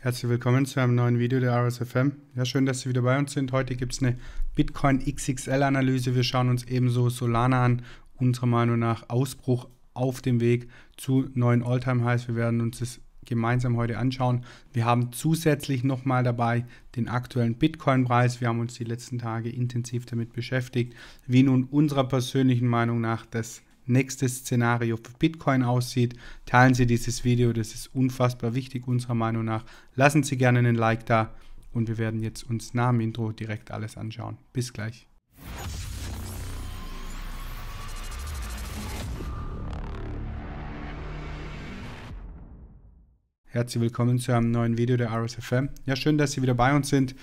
Herzlich willkommen zu einem neuen Video der RSFM. Ja, schön, dass Sie wieder bei uns sind. Heute gibt es eine Bitcoin XXL-Analyse. Wir schauen uns ebenso Solana an. Unserer Meinung nach Ausbruch auf dem Weg zu neuen Alltime-Highs. Wir werden uns das gemeinsam heute anschauen. Wir haben zusätzlich nochmal dabei den aktuellen Bitcoin-Preis. Wir haben uns die letzten Tage intensiv damit beschäftigt, wie nun unserer persönlichen Meinung nach das nächstes Szenario für Bitcoin aussieht. Teilen Sie dieses Video, das ist unfassbar wichtig unserer Meinung nach. Lassen Sie gerne einen Like da und wir werden jetzt uns nach dem Intro direkt alles anschauen. Bis gleich. Herzlich willkommen zu einem neuen Video der RSFM. Ja, schön, dass Sie wieder bei uns sind.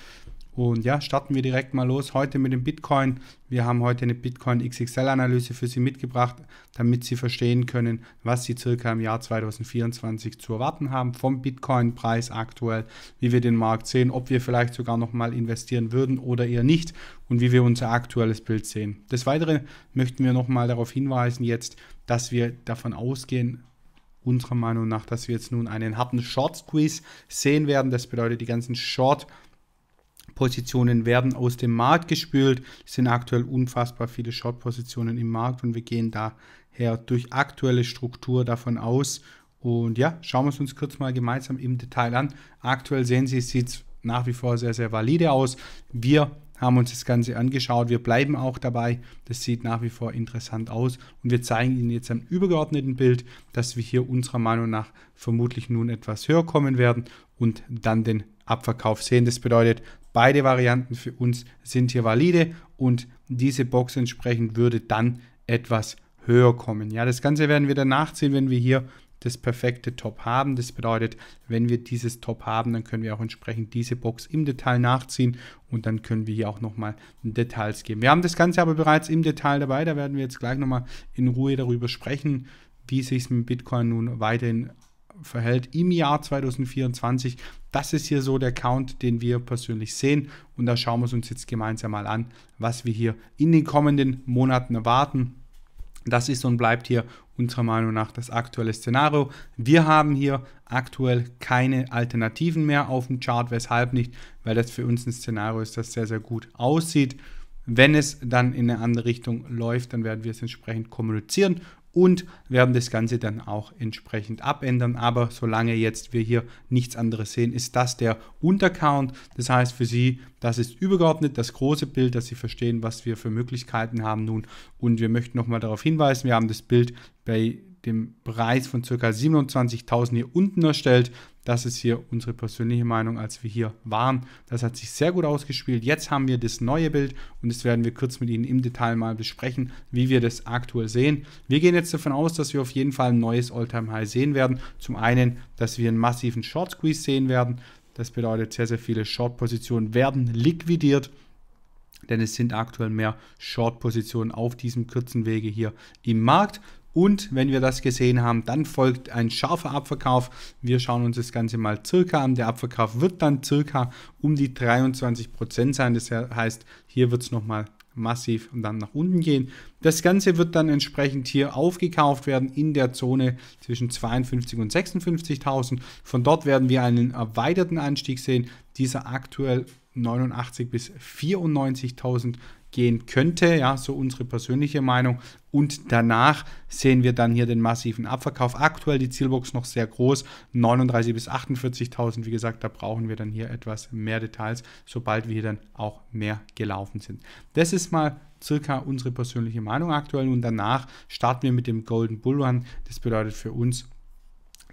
Und ja, starten wir direkt mal los heute mit dem Bitcoin. Wir haben heute eine Bitcoin XXL-Analyse für Sie mitgebracht, damit Sie verstehen können, was Sie circa im Jahr 2024 zu erwarten haben vom Bitcoin-Preis aktuell, wie wir den Markt sehen, ob wir vielleicht sogar nochmal investieren würden oder eher nicht und wie wir unser aktuelles Bild sehen. Des Weiteren möchten wir nochmal darauf hinweisen jetzt, dass wir davon ausgehen, unserer Meinung nach, dass wir jetzt nun einen harten Short Squeeze sehen werden. Das bedeutet, die ganzen Short Positionen werden aus dem Markt gespült. Es sind aktuell unfassbar viele Short-Positionen im Markt und wir gehen daher durch aktuelle Struktur davon aus. Und ja, schauen wir es uns kurz mal gemeinsam im Detail an. Aktuell sehen Sie, es sieht nach wie vor sehr, sehr valide aus. Wir haben uns das Ganze angeschaut. Wir bleiben auch dabei. Das sieht nach wie vor interessant aus. Und wir zeigen Ihnen jetzt am übergeordneten Bild, dass wir hier unserer Meinung nach vermutlich nun etwas höher kommen werden und dann den Abverkauf sehen. Das bedeutet, beide Varianten für uns sind hier valide und diese Box entsprechend würde dann etwas höher kommen. Ja, das Ganze werden wir dann nachziehen, wenn wir hier das perfekte Top haben. Das bedeutet, wenn wir dieses Top haben, dann können wir auch entsprechend diese Box im Detail nachziehen und dann können wir hier auch nochmal Details geben. Wir haben das Ganze aber bereits im Detail dabei, da werden wir jetzt gleich nochmal in Ruhe darüber sprechen, wie sich es mit Bitcoin nun weiterhin verhält im Jahr 2024. Das ist hier so der Count, den wir persönlich sehen. Und da schauen wir uns jetzt gemeinsam mal an, was wir hier in den kommenden Monaten erwarten. Das ist und bleibt hier unserer Meinung nach das aktuelle Szenario. Wir haben hier aktuell keine Alternativen mehr auf dem Chart. Weshalb nicht? Weil das für uns ein Szenario ist, das sehr, sehr gut aussieht. Wenn es dann in eine andere Richtung läuft, dann werden wir es entsprechend kommunizieren und werden das Ganze dann auch entsprechend abändern. Aber solange jetzt wir hier nichts anderes sehen, ist das der Untercount. Das heißt für Sie, das ist übergeordnet das große Bild, dass Sie verstehen, was wir für Möglichkeiten haben nun. Und wir möchten nochmal darauf hinweisen, wir haben das Bild bei dem Preis von ca. 27.000 hier unten erstellt. Das ist hier unsere persönliche Meinung, als wir hier waren. Das hat sich sehr gut ausgespielt. Jetzt haben wir das neue Bild und das werden wir kurz mit Ihnen im Detail mal besprechen, wie wir das aktuell sehen. Wir gehen jetzt davon aus, dass wir auf jeden Fall ein neues Alltime high sehen werden. Zum einen, dass wir einen massiven Short-Squeeze sehen werden. Das bedeutet, sehr, sehr viele Short-Positionen werden liquidiert denn es sind aktuell mehr Short-Positionen auf diesem kurzen Wege hier im Markt. Und wenn wir das gesehen haben, dann folgt ein scharfer Abverkauf. Wir schauen uns das Ganze mal circa an. Der Abverkauf wird dann circa um die 23% sein. Das heißt, hier wird es nochmal massiv und dann nach unten gehen. Das Ganze wird dann entsprechend hier aufgekauft werden in der Zone zwischen 52 und 56.000. Von dort werden wir einen erweiterten Anstieg sehen. Dieser aktuell 89 bis 94.000 gehen könnte, ja, so unsere persönliche Meinung. Und danach sehen wir dann hier den massiven Abverkauf. Aktuell die Zielbox noch sehr groß, 39.000 bis 48.000. Wie gesagt, da brauchen wir dann hier etwas mehr Details, sobald wir hier dann auch mehr gelaufen sind. Das ist mal circa unsere persönliche Meinung aktuell. Und danach starten wir mit dem Golden Bull Run. Das bedeutet für uns,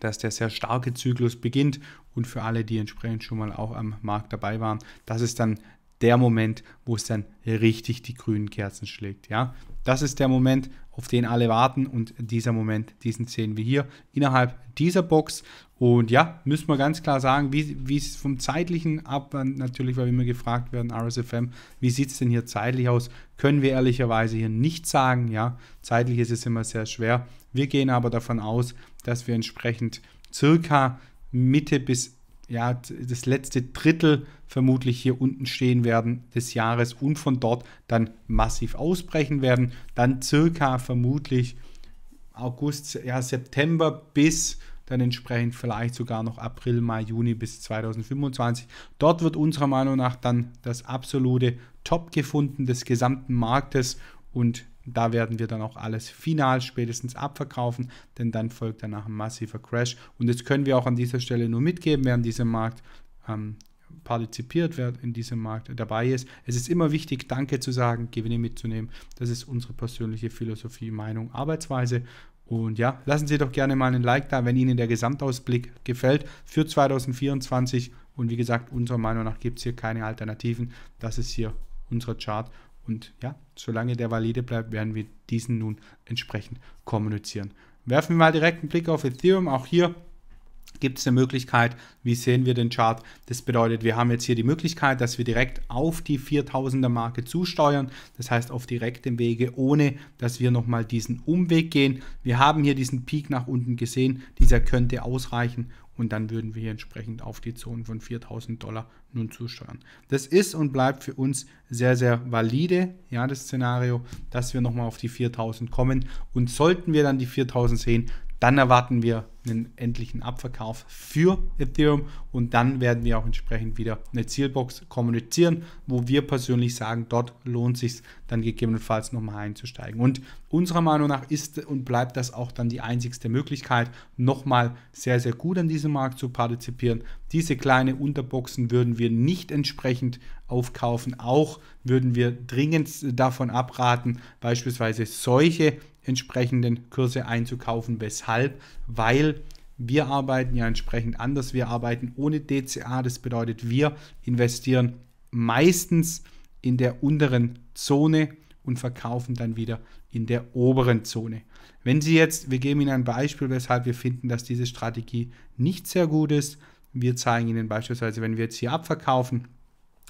dass der sehr starke Zyklus beginnt und für alle, die entsprechend schon mal auch am Markt dabei waren, dass es dann der Moment, wo es dann richtig die grünen Kerzen schlägt. Ja, das ist der Moment, auf den alle warten und dieser Moment, diesen sehen wir hier innerhalb dieser Box. Und ja, müssen wir ganz klar sagen, wie, wie es vom zeitlichen Abwand natürlich, weil wir immer gefragt werden, RSFM, wie sieht es denn hier zeitlich aus? Können wir ehrlicherweise hier nicht sagen, ja, zeitlich ist es immer sehr schwer. Wir gehen aber davon aus, dass wir entsprechend circa Mitte bis ja, das letzte Drittel vermutlich hier unten stehen werden des Jahres und von dort dann massiv ausbrechen werden. Dann circa vermutlich August, ja, September bis dann entsprechend vielleicht sogar noch April, Mai, Juni bis 2025. Dort wird unserer Meinung nach dann das absolute Top gefunden des gesamten Marktes und da werden wir dann auch alles final spätestens abverkaufen, denn dann folgt danach ein massiver Crash. Und jetzt können wir auch an dieser Stelle nur mitgeben, wer in diesem Markt ähm, partizipiert, wer in diesem Markt dabei ist. Es ist immer wichtig, Danke zu sagen, Gewinne mitzunehmen. Das ist unsere persönliche Philosophie, Meinung, Arbeitsweise. Und ja, lassen Sie doch gerne mal einen Like da, wenn Ihnen der Gesamtausblick gefällt für 2024. Und wie gesagt, unserer Meinung nach gibt es hier keine Alternativen. Das ist hier unser Chart und ja, solange der valide bleibt, werden wir diesen nun entsprechend kommunizieren. Werfen wir mal direkt einen Blick auf Ethereum. Auch hier gibt es eine Möglichkeit, wie sehen wir den Chart? Das bedeutet, wir haben jetzt hier die Möglichkeit, dass wir direkt auf die 4000er Marke zusteuern, das heißt auf direktem Wege, ohne dass wir nochmal diesen Umweg gehen. Wir haben hier diesen Peak nach unten gesehen, dieser könnte ausreichen und dann würden wir hier entsprechend auf die Zonen von 4000 Dollar nun zusteuern. Das ist und bleibt für uns sehr, sehr valide, ja, das Szenario, dass wir nochmal auf die 4000 kommen und sollten wir dann die 4000 sehen, dann erwarten wir einen endlichen Abverkauf für Ethereum und dann werden wir auch entsprechend wieder eine Zielbox kommunizieren, wo wir persönlich sagen, dort lohnt sich dann gegebenenfalls nochmal einzusteigen. Und unserer Meinung nach ist und bleibt das auch dann die einzigste Möglichkeit, nochmal sehr, sehr gut an diesem Markt zu partizipieren. Diese kleine Unterboxen würden wir nicht entsprechend aufkaufen. Auch würden wir dringend davon abraten, beispielsweise solche entsprechenden Kurse einzukaufen. Weshalb? Weil wir arbeiten ja entsprechend anders. Wir arbeiten ohne DCA. Das bedeutet, wir investieren meistens in der unteren Zone und verkaufen dann wieder in der oberen Zone. Wenn Sie jetzt, wir geben Ihnen ein Beispiel, weshalb wir finden, dass diese Strategie nicht sehr gut ist. Wir zeigen Ihnen beispielsweise, wenn wir jetzt hier abverkaufen,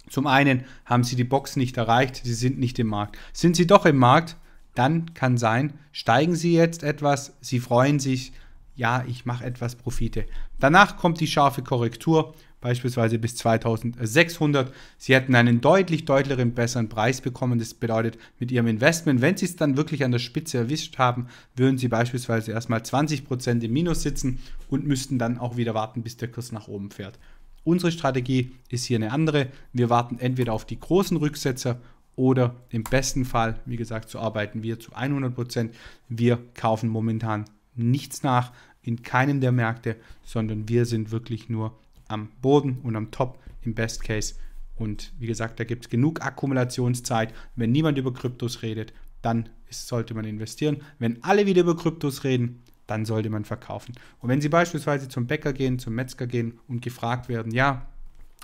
zum einen haben Sie die Box nicht erreicht, Sie sind nicht im Markt. Sind Sie doch im Markt, dann kann sein, steigen Sie jetzt etwas, Sie freuen sich, ja, ich mache etwas Profite. Danach kommt die scharfe Korrektur, beispielsweise bis 2600. Sie hätten einen deutlich, deutlicheren, besseren Preis bekommen. Das bedeutet, mit Ihrem Investment, wenn Sie es dann wirklich an der Spitze erwischt haben, würden Sie beispielsweise erstmal 20% im Minus sitzen und müssten dann auch wieder warten, bis der Kurs nach oben fährt. Unsere Strategie ist hier eine andere. Wir warten entweder auf die großen Rücksetzer oder im besten Fall, wie gesagt, so arbeiten wir zu 100%. Prozent. Wir kaufen momentan nichts nach in keinem der Märkte, sondern wir sind wirklich nur am Boden und am Top im Best Case. Und wie gesagt, da gibt es genug Akkumulationszeit. Wenn niemand über Kryptos redet, dann ist, sollte man investieren. Wenn alle wieder über Kryptos reden, dann sollte man verkaufen. Und wenn Sie beispielsweise zum Bäcker gehen, zum Metzger gehen und gefragt werden, ja,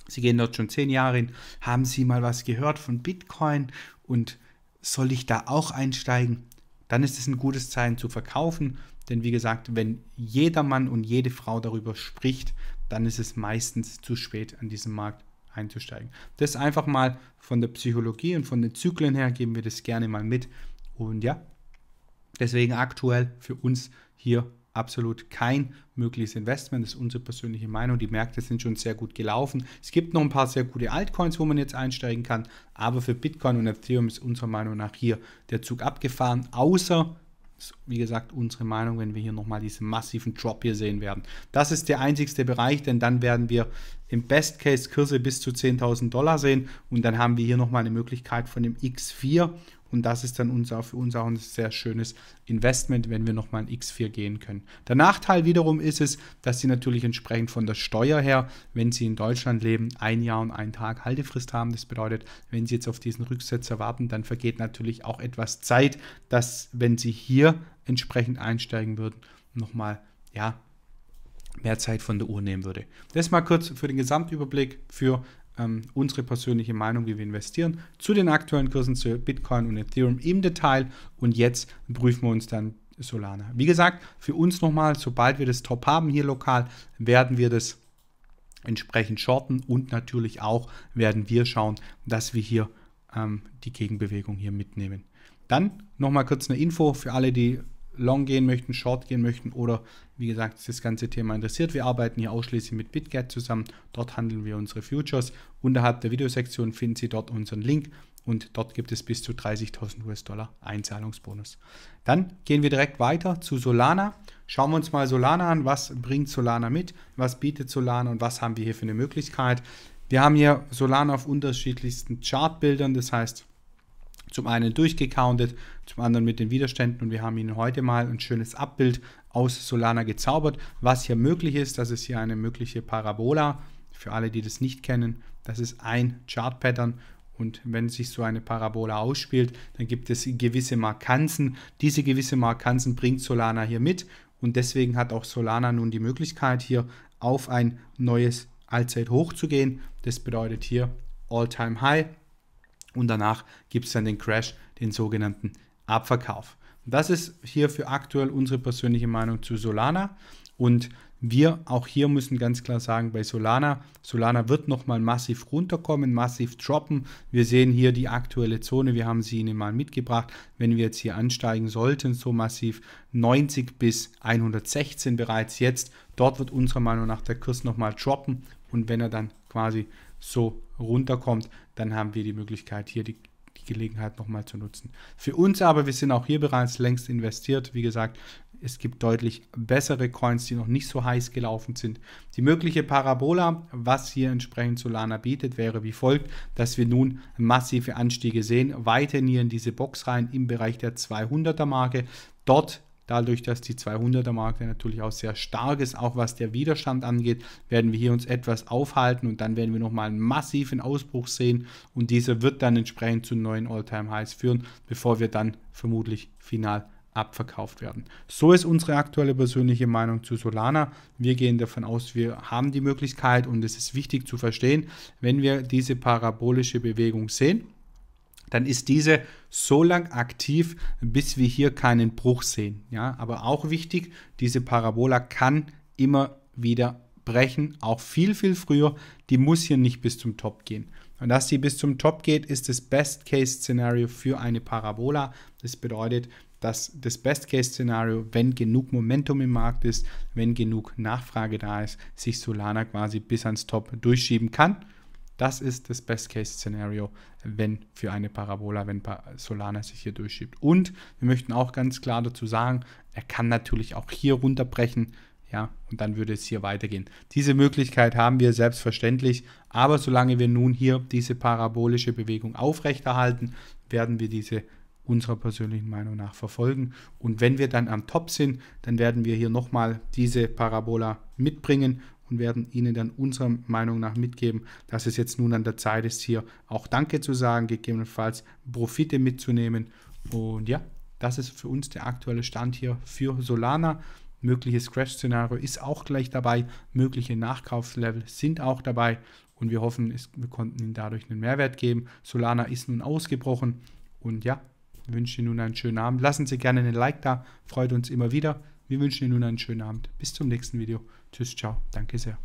Sie gehen dort schon zehn Jahre hin. Haben Sie mal was gehört von Bitcoin und soll ich da auch einsteigen? Dann ist es ein gutes Zeichen zu verkaufen, denn wie gesagt, wenn jeder Mann und jede Frau darüber spricht, dann ist es meistens zu spät an diesem Markt einzusteigen. Das einfach mal von der Psychologie und von den Zyklen her geben wir das gerne mal mit. Und ja, deswegen aktuell für uns hier absolut kein mögliches Investment. Das ist unsere persönliche Meinung. Die Märkte sind schon sehr gut gelaufen. Es gibt noch ein paar sehr gute Altcoins, wo man jetzt einsteigen kann. Aber für Bitcoin und Ethereum ist unserer Meinung nach hier der Zug abgefahren. Außer, wie gesagt, unsere Meinung, wenn wir hier nochmal diesen massiven Drop hier sehen werden. Das ist der einzigste Bereich, denn dann werden wir im Best Case Kurse bis zu 10.000 Dollar sehen und dann haben wir hier nochmal eine Möglichkeit von dem X4 und das ist dann unser, für uns auch ein sehr schönes Investment, wenn wir nochmal in X4 gehen können. Der Nachteil wiederum ist es, dass Sie natürlich entsprechend von der Steuer her, wenn Sie in Deutschland leben, ein Jahr und einen Tag Haltefrist haben. Das bedeutet, wenn Sie jetzt auf diesen Rücksetzer warten, dann vergeht natürlich auch etwas Zeit, dass, wenn Sie hier entsprechend einsteigen würden, nochmal ja, mehr Zeit von der Uhr nehmen würde. Das mal kurz für den Gesamtüberblick für ähm, unsere persönliche Meinung, wie wir investieren, zu den aktuellen Kursen zu Bitcoin und Ethereum im Detail. Und jetzt prüfen wir uns dann Solana. Wie gesagt, für uns nochmal, sobald wir das Top haben hier lokal, werden wir das entsprechend shorten und natürlich auch werden wir schauen, dass wir hier ähm, die Gegenbewegung hier mitnehmen. Dann nochmal kurz eine Info für alle, die long gehen möchten, short gehen möchten oder wie gesagt, das ganze Thema interessiert. Wir arbeiten hier ausschließlich mit BitGet zusammen. Dort handeln wir unsere Futures. Unterhalb der Videosektion finden Sie dort unseren Link und dort gibt es bis zu 30.000 US-Dollar Einzahlungsbonus. Dann gehen wir direkt weiter zu Solana. Schauen wir uns mal Solana an. Was bringt Solana mit? Was bietet Solana und was haben wir hier für eine Möglichkeit? Wir haben hier Solana auf unterschiedlichsten Chartbildern, das heißt, zum einen durchgecountet, zum anderen mit den Widerständen und wir haben Ihnen heute mal ein schönes Abbild aus Solana gezaubert, was hier möglich ist. Das ist hier eine mögliche Parabola. Für alle, die das nicht kennen, das ist ein Chart-Pattern und wenn sich so eine Parabola ausspielt, dann gibt es gewisse Markanzen. Diese gewisse Markanzen bringt Solana hier mit und deswegen hat auch Solana nun die Möglichkeit, hier auf ein neues Allzeithoch zu gehen. Das bedeutet hier All-Time-High und danach gibt es dann den Crash, den sogenannten Abverkauf. Das ist hier für aktuell unsere persönliche Meinung zu Solana. Und wir auch hier müssen ganz klar sagen, bei Solana, Solana wird nochmal massiv runterkommen, massiv droppen. Wir sehen hier die aktuelle Zone, wir haben sie Ihnen mal mitgebracht. Wenn wir jetzt hier ansteigen sollten, so massiv 90 bis 116 bereits jetzt, dort wird unserer Meinung nach der Kurs nochmal droppen. Und wenn er dann quasi so runterkommt, dann haben wir die Möglichkeit, hier die, die Gelegenheit nochmal zu nutzen. Für uns aber, wir sind auch hier bereits längst investiert. Wie gesagt, es gibt deutlich bessere Coins, die noch nicht so heiß gelaufen sind. Die mögliche Parabola, was hier entsprechend Solana bietet, wäre wie folgt, dass wir nun massive Anstiege sehen, weiterhin hier in diese Box rein im Bereich der 200er Marke. Dort Dadurch, dass die 200er Marke natürlich auch sehr stark ist, auch was der Widerstand angeht, werden wir hier uns etwas aufhalten und dann werden wir nochmal einen massiven Ausbruch sehen und dieser wird dann entsprechend zu neuen All-Time-Highs führen, bevor wir dann vermutlich final abverkauft werden. So ist unsere aktuelle persönliche Meinung zu Solana. Wir gehen davon aus, wir haben die Möglichkeit und es ist wichtig zu verstehen, wenn wir diese parabolische Bewegung sehen, dann ist diese so lang aktiv, bis wir hier keinen Bruch sehen. Ja, aber auch wichtig, diese Parabola kann immer wieder brechen, auch viel, viel früher. Die muss hier nicht bis zum Top gehen. Und dass sie bis zum Top geht, ist das Best-Case-Szenario für eine Parabola. Das bedeutet, dass das Best-Case-Szenario, wenn genug Momentum im Markt ist, wenn genug Nachfrage da ist, sich Solana quasi bis ans Top durchschieben kann. Das ist das Best-Case-Szenario, wenn für eine Parabola, wenn Solana sich hier durchschiebt. Und wir möchten auch ganz klar dazu sagen, er kann natürlich auch hier runterbrechen. Ja, und dann würde es hier weitergehen. Diese Möglichkeit haben wir selbstverständlich, aber solange wir nun hier diese parabolische Bewegung aufrechterhalten, werden wir diese unserer persönlichen Meinung nach verfolgen. Und wenn wir dann am Top sind, dann werden wir hier nochmal diese Parabola mitbringen und werden Ihnen dann unserer Meinung nach mitgeben, dass es jetzt nun an der Zeit ist, hier auch Danke zu sagen, gegebenenfalls Profite mitzunehmen. Und ja, das ist für uns der aktuelle Stand hier für Solana. Mögliches Crash-Szenario ist auch gleich dabei, mögliche Nachkaufslevel sind auch dabei und wir hoffen, es, wir konnten Ihnen dadurch einen Mehrwert geben. Solana ist nun ausgebrochen und ja, wünsche Ihnen nun einen schönen Abend. Lassen Sie gerne einen Like da, freut uns immer wieder. Wir wünschen Ihnen nun einen schönen Abend. Bis zum nächsten Video. Tschüss, ciao. Danke sehr.